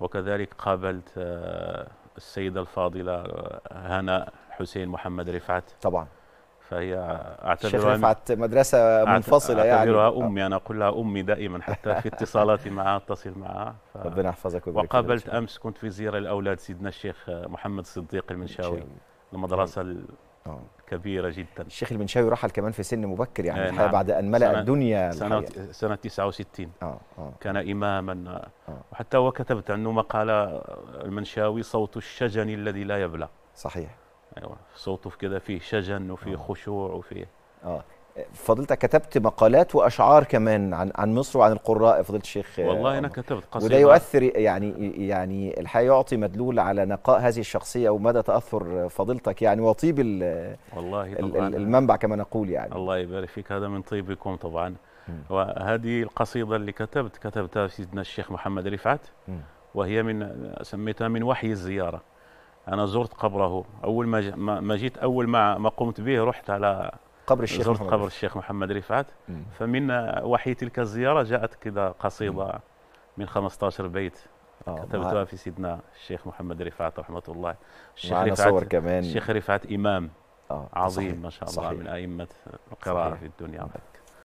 وكذلك قابلت آه، السيدة الفاضلة آه، هناء حسين محمد رفعت طبعا فهي اعتبرها رفعت مدرسة منفصلة أعتبرها يعني اعتبرها آه. امي انا اقول لها امي دائما حتى في اتصالاتي معها اتصل معها ربنا يحفظك وقابلت امس كنت في زيارة لاولاد سيدنا الشيخ محمد صديق المنشاوي المدرسة آه. كبيره جدا الشيخ المنشاوي رحل كمان في سن مبكر يعني آه نعم. بعد ان ملا سنة الدنيا سنه الحقيقة. سنه 69 آه آه. كان اماما آه. آه. وحتى وكتبت عنه مقاله آه، المنشاوي صوت الشجن الذي لا يبلى صحيح ايوه صوته كده فيه شجن وفيه آه. خشوع وفيه اه فضيلتك كتبت مقالات واشعار كمان عن عن مصر وعن القراء فضيله الشيخ آه، والله انا كتبت قصيده وده يؤثر يعني يعني الحقيقه يعطي مدلول على نقاء هذه الشخصيه ومدى تاثر فضيلتك يعني وطيب والله المنبع كما نقول يعني الله يبارك فيك هذا من طيبكم طبعا وهذه القصيده اللي كتبت كتبتها سيدنا الشيخ محمد رفعت وهي من سميتها من وحي الزياره انا زرت قبره اول ما جيت اول ما قمت به رحت على قبر الشيخ زرت قبر الشيخ محمد رفعت فمن وحي تلك الزيارة جاءت كذا قصيدة مم. من 15 بيت آه، كتبتها في سيدنا الشيخ محمد رفعت رحمه الله الشيخ رفعت صور كمان الشيخ رفعت امام آه، عظيم صحيح. ما شاء الله صحيح. من ائمه القراءه في الدنيا صحيح.